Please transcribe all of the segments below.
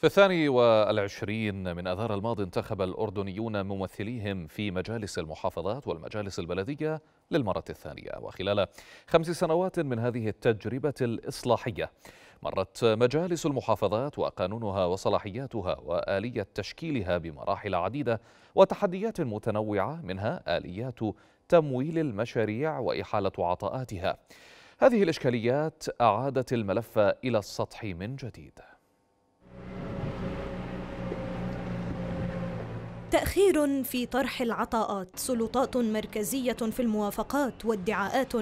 في الثاني والعشرين من أذار الماضي انتخب الأردنيون ممثليهم في مجالس المحافظات والمجالس البلدية للمرة الثانية وخلال خمس سنوات من هذه التجربة الإصلاحية مرت مجالس المحافظات وقانونها وصلاحياتها وآلية تشكيلها بمراحل عديدة وتحديات متنوعة منها آليات تمويل المشاريع وإحالة عطاءاتها هذه الإشكاليات أعادت الملف إلى السطح من جديد تأخير في طرح العطاءات، سلطات مركزية في الموافقات وادعاءات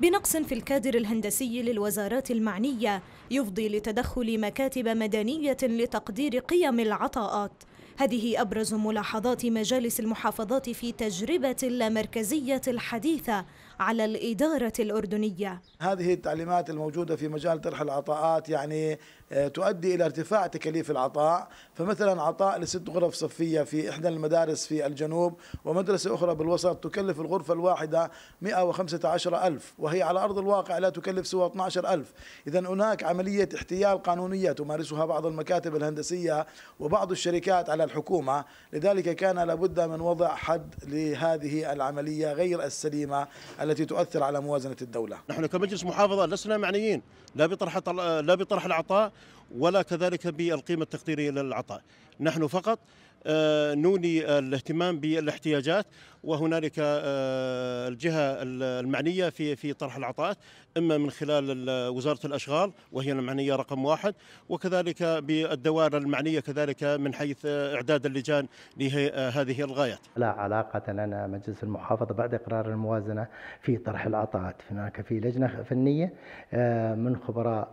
بنقص في الكادر الهندسي للوزارات المعنية يفضي لتدخل مكاتب مدنية لتقدير قيم العطاءات. هذه أبرز ملاحظات مجالس المحافظات في تجربة اللامركزية الحديثة على الإدارة الأردنية هذه التعليمات الموجودة في مجال طرح العطاءات يعني آه، تؤدي إلى ارتفاع تكاليف العطاء فمثلا عطاء لست غرف صفية في إحدى المدارس في الجنوب ومدرسة أخرى بالوسط تكلف الغرفة الواحدة 115 ألف وهي على أرض الواقع لا تكلف سوى 12 ألف إذا هناك عملية احتيال قانونية تمارسها بعض المكاتب الهندسية وبعض الشركات على الحكومة لذلك كان لابد من وضع حد لهذه العملية غير السليمة التي التي تؤثر على موازنة الدولة نحن كمجلس محافظة لسنا معنيين لا بطرح لا بطرح العطاء ولا كذلك بالقيمة التقديرية للعطاء نحن فقط آه، نولي الاهتمام بالاحتياجات وهنالك آه، الجهه المعنيه في في طرح العطاءات اما من خلال وزاره الاشغال وهي المعنيه رقم واحد وكذلك بالدوائر المعنيه كذلك من حيث اعداد اللجان لهذه الغايات. لا علاقه لنا مجلس المحافظه بعد اقرار الموازنه في طرح العطاءات، هناك في لجنه فنيه آه، من خبراء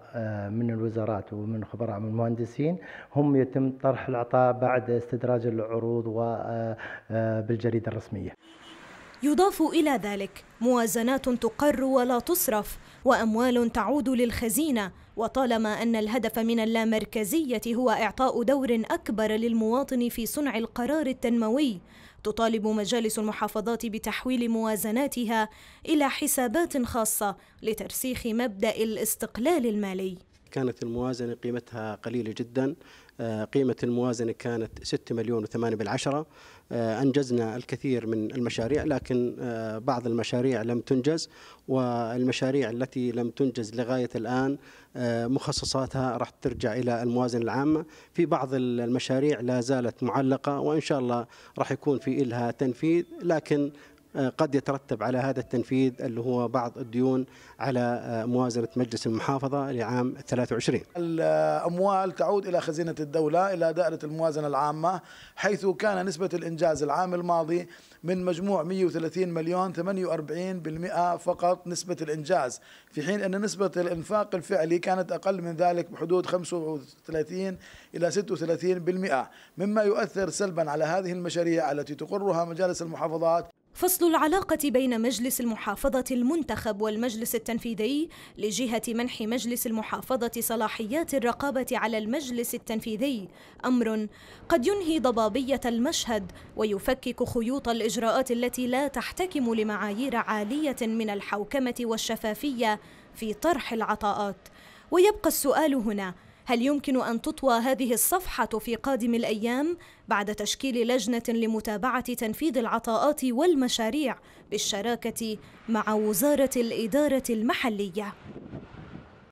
من الوزارات ومن خبراء من المهندسين هم يتم طرح العطاء بعد استدراج إخراج العروض وبالجريدة آه، آه، الرسمية يضاف إلى ذلك موازنات تقر ولا تصرف وأموال تعود للخزينة وطالما أن الهدف من اللامركزية هو إعطاء دور أكبر للمواطن في صنع القرار التنموي تطالب مجالس المحافظات بتحويل موازناتها إلى حسابات خاصة لترسيخ مبدأ الاستقلال المالي كانت الموازنة قيمتها قليلة جدا آه، قيمة الموازنة كانت 6 مليون و8 بالعشرة آه، أنجزنا الكثير من المشاريع لكن آه، بعض المشاريع لم تنجز والمشاريع التي لم تنجز لغاية الآن مخصصاتها راح ترجع إلى الموازنة العامة في بعض المشاريع لا زالت معلقة وإن شاء الله راح يكون في إلها تنفيذ لكن آه، قد يترتب على هذا التنفيذ اللي هو بعض الديون على آه، موازنة مجلس المحافظة لعام 23 الأموال تعود إلى خزينة الدولة إلى دائرة الموازنة العامة حيث كان نسبة الإنجاز العام الماضي من مجموع 130 مليون 48% فقط نسبة الإنجاز في حين أن نسبة الإنفاق الفعلي كانت أقل من ذلك بحدود 35 إلى 36% مما يؤثر سلبا على هذه المشاريع التي تقرها مجالس المحافظات فصل العلاقة بين مجلس المحافظة المنتخب والمجلس التنفيذي لجهة منح مجلس المحافظة صلاحيات الرقابة على المجلس التنفيذي أمر قد ينهي ضبابية المشهد ويفكك خيوط الإجراءات التي لا تحتكم لمعايير عالية من الحوكمة والشفافية في طرح العطاءات ويبقى السؤال هنا هل يمكن أن تطوى هذه الصفحة في قادم الأيام بعد تشكيل لجنة لمتابعة تنفيذ العطاءات والمشاريع بالشراكة مع وزارة الإدارة المحلية؟